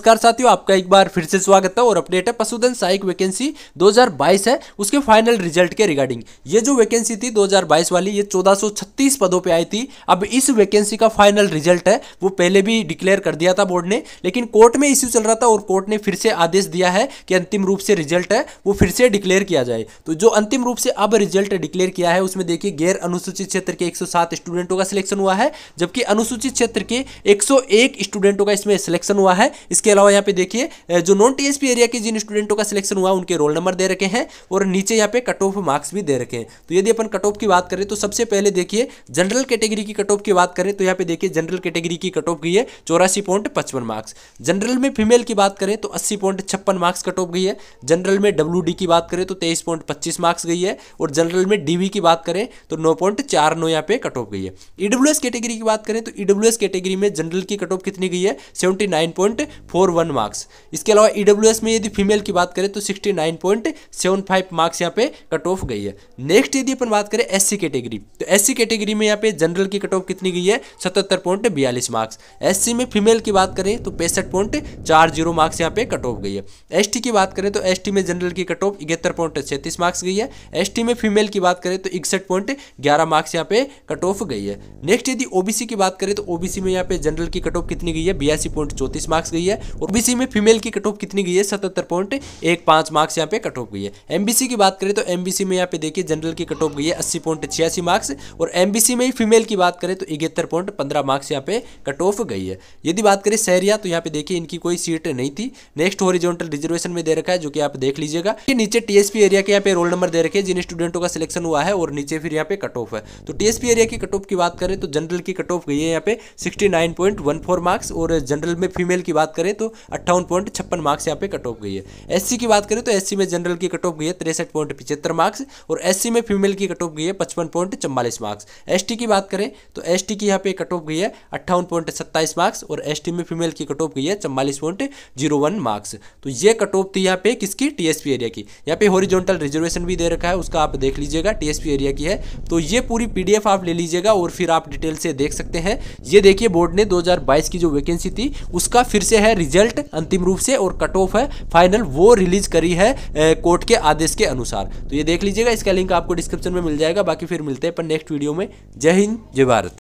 नमस्कार साथियों आपका एक बार फिर से स्वागत है और अपडेट है पशुधन सहायक वैकेंसी 2022 है उसके फाइनल रिजल्ट के रिगार्डिंग ये जो वैकेंसी थी 2022 वाली ये 1436 पदों पे आई थी अब इस वैकेंसी का फाइनल रिजल्ट है वो पहले भी डिक्लेयर कर दिया था बोर्ड ने लेकिन कोर्ट में इश्यू चल रहा था और कोर्ट ने फिर से आदेश दिया है कि अंतिम रूप से रिजल्ट है वो फिर से डिक्लेयर किया जाए तो जो अंतिम रूप से अब रिजल्ट डिक्लेयर किया है उसमें देखिए गैर अनुसूचित क्षेत्र के एक स्टूडेंटों का सिलेक्शन हुआ है जबकि अनुसूचित क्षेत्र के एक स्टूडेंटों का इसमें सिलेक्शन हुआ है इसके इसके अलावा यहाँ पे देखिए जो नॉन टीएसपी एरिया के जिन स्टूडेंटों का सिलेक्शन हुआ उनके रोल नंबर दे रखे हैं और नीचे यहाँ पे कट ऑफ मार्क्स भी दे रखे हैं तो यदि अपन कट ऑफ की बात करें तो सबसे पहले देखिए जनरल कैटेगरी की कट ऑफ की बात करें तो यहाँ पे देखिए जनरल कैटेगरी की कट ऑफ गई है चौरासी मार्क्स जनरल में फीमेल की बात करें तो अस्सी मार्क्स कट ऑफ गई है जनरल में डब्ल्यू की बात करें तो तेईस मार्क्स गई है और जनरल में डी की बात करें तो नौ पॉइंट चार नौ यहाँ पे कट ऑफ गई है ईडब्ल्यू e कैटेगरी की बात करें तो ईडब्ल्यू e कैटेगरी में जनरल की कट ऑफ कितनी गई है सेवेंटी फोर वन मार्क्स इसके अलावा ई e में यदि फीमेल की बात करें तो sixty nine point seven five marks यहाँ पे कट ऑफ गई है नेक्स्ट यदि अपन बात करें एस कैटेगरी तो एस कैटेगरी में यहाँ पे जनरल की कट ऑफ कितनी गई है सतहत्तर पॉइंट बयालीस मार्क्स एस में फीमेल की बात करें तो पैंसठ पॉइंट चार जीरो मार्क्स यहाँ पे कट ऑफ गई है एस की बात करें तो एस में जनरल की कट ऑफ इकहत्तर पॉइंट छत्तीस मार्क्स गई है एस में फीमेल की बात करें तो इकसठ पॉइंट ग्यारह मार्क्स यहाँ पे कट ऑफ गई है नेक्स्ट यदि ओबीसी की बात करें तो ओबीसी में यहाँ पे जनरल की कट ऑफ कितनी गई है बयासी पॉइंट चौतीस मार्क्स गई है ओबीसी में फीमेल की कट ऑफ कितनी गई है सतहत्तर पॉइंट एक पांच मार्क्स यहाँ पे कट ऑफ गई है एमबीसी की बात करें तो एमबीसी में यहाँ पे देखिए जनरल की कट ऑफ गई है अस्सी पॉइंट छियासी मार्क्स और एमबीसी में ही फीमेल की बात करें तो इकहत्तर पॉइंट पंद्रह मार्क्स यहाँ पे कट ऑफ गई है यदि बात करें सहरिया तो यहाँ पे देखिए इनकी कोई सीट नहीं थी नेक्स्ट हॉरिजॉन्टल रिजर्वेशन में दे रखा है जो कि आप देख लीजिएगा नीचे टीएसपी एरिया के यहाँ पे रोल नंबर दे रखे जिन स्टूडेंटों का सिलेक्शन हुआ है और नीचे फिर यहाँ पे कट ऑफ है तो टीएसपी एरिया की कट ऑफ की बात करें तो जनरल की कट ऑफ गई है यहाँ पे सिक्सटी मार्क्स और जनरल में फीमेल की बात करें तो अट्ठावन पॉइंट छप्पन मार्क्स यहाँ पे कट ऑफ गई है एससी की बात करें तो एससी में जनरल की कट ऑफ गई है तिरसठ पॉइंट पिछहत्तर मार्क्स और एससी में फीमेल की कट ऑफ गई है पचपन पॉइंट चौवालीस मार्क्स एसटी की बात करें तो एसटी की यहाँ पे कट ऑफ गई है अट्ठावन पॉइंट सत्ताईस मार्क्स और एसटी में फीमेल की कट ऑफ गई है चौवालीस पॉइंट जीरो वन मार्क्स तो ये कट ऑफ थी यहाँ पे किसकी टीएसपी एरिया की यहाँ पे हॉरिजॉन्टल रिजर्वेशन भी दे रखा है उसका आप देख लीजिएगा टीएसपी एरिया की है तो ये पूरी पीडीएफ आप ले लीजिएगा और फिर आप डिटेल से देख सकते हैं ये देखिए बोर्ड ने 2022 की जो वैकेंसी थी उसका फिर से है रिजल्ट अंतिम रूप से और कट ऑफ है फाइनल वो रिलीज करी है कोर्ट के आदेश के अनुसार तो ये देख लीजिएगा इसका लिंक आपको डिस्क्रिप्शन में मिल जाएगा बाकी फिर मिलते हैं पर नेक्स्ट वीडियो में जय हिंद जय भारत